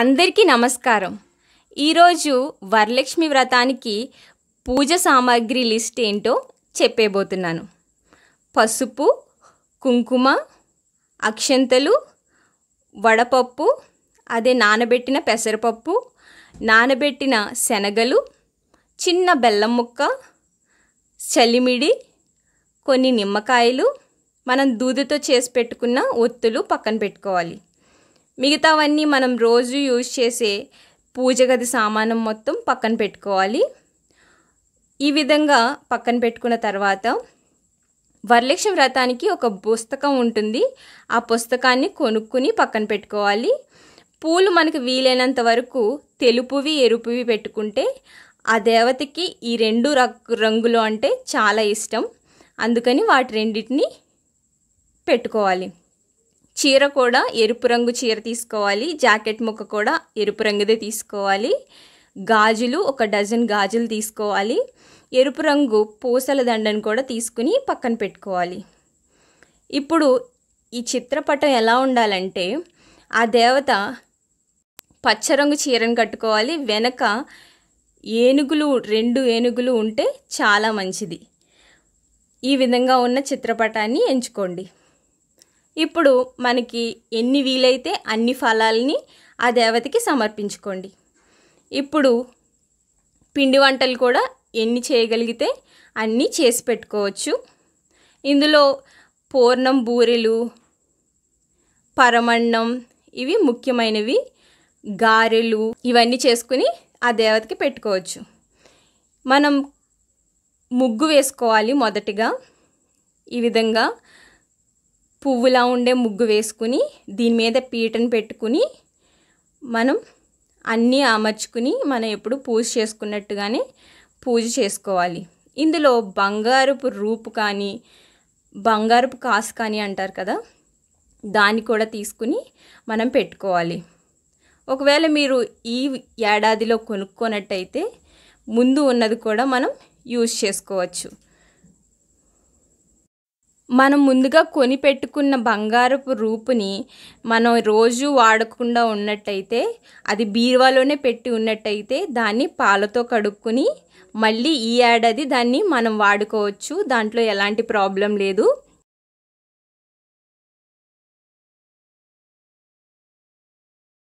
అందరికీ నమస్కారం ఈరోజు వరలక్ష్మి వ్రతానికి పూజ సామాగ్రి లిస్ట్ ఏంటో చెప్పేబోతున్నాను పసుపు కుంకుమ అక్షంతలు వడపప్పు అదే నానబెట్టిన పెసరపప్పు నానబెట్టిన శనగలు చిన్న బెల్లం ముక్క చలిమిడి కొన్ని నిమ్మకాయలు మనం దూదతో చేసి పెట్టుకున్న ఒత్తులు పక్కన పెట్టుకోవాలి మిగతావన్నీ మనం రోజు యూజ్ చేసే పూజ గది సామానం మొత్తం పక్కన పెట్టుకోవాలి ఈ విధంగా పక్కన పెట్టుకున్న తర్వాత వరలక్ష్మి వ్రతానికి ఒక పుస్తకం ఉంటుంది ఆ పుస్తకాన్ని కొనుక్కుని పక్కన పెట్టుకోవాలి పూలు మనకు వీలైనంత వరకు తెలుపువి ఎరుపువి పెట్టుకుంటే ఆ దేవతకి ఈ రెండు రంగులు అంటే చాలా ఇష్టం అందుకని వాటి రెండింటిని పెట్టుకోవాలి చీర కూడా ఎరుపు రంగు చీర తీసుకోవాలి జాకెట్ ముక్క కూడా ఎరుపు రంగుదే తీసుకోవాలి గాజులు ఒక డజన్ గాజులు తీసుకోవాలి ఎరుపు రంగు పూసల దండను కూడా తీసుకుని పక్కన పెట్టుకోవాలి ఇప్పుడు ఈ చిత్రపటం ఎలా ఉండాలంటే ఆ దేవత పచ్చరంగు చీరను కట్టుకోవాలి వెనక ఏనుగులు రెండు ఏనుగులు ఉంటే చాలా మంచిది ఈ విధంగా ఉన్న చిత్రపటాన్ని ఎంచుకోండి ఇప్పుడు మనకి ఎన్ని వీలైతే అన్ని ఫలాల్ని ఆ దేవతకి సమర్పించుకోండి ఇప్పుడు పిండి వంటలు కూడా ఎన్ని చేయగలిగితే అన్నీ చేసి పెట్టుకోవచ్చు ఇందులో పూర్ణం బూరెలు పరమన్నం ఇవి ముఖ్యమైనవి గారెలు ఇవన్నీ చేసుకుని ఆ దేవతకి పెట్టుకోవచ్చు మనం ముగ్గు వేసుకోవాలి మొదటిగా ఈ విధంగా పువ్వులా ఉండే ముగ్గు వేసుకుని దీని మీద పీటను పెట్టుకుని మనం అన్నీ అమర్చుకుని మనం ఎప్పుడు పూజ చేసుకున్నట్టుగానే పూజ చేసుకోవాలి ఇందులో బంగారపు రూపు కానీ బంగారపు కాసు కానీ అంటారు కదా దాన్ని కూడా తీసుకుని మనం పెట్టుకోవాలి ఒకవేళ మీరు ఈ ఏడాదిలో కొనుక్కోనట్టయితే ముందు ఉన్నది కూడా మనం యూజ్ చేసుకోవచ్చు మనం ముందుగా కొని పెట్టుకున్న బంగారపు రూపుని మనం రోజు వాడకుండా ఉన్నట్టయితే అది బీరువాలోనే పెట్టి ఉన్నట్టయితే దాన్ని పాలతో కడుక్కుని మళ్ళీ ఈ ఏడాది దాన్ని మనం వాడుకోవచ్చు దాంట్లో ఎలాంటి ప్రాబ్లం లేదు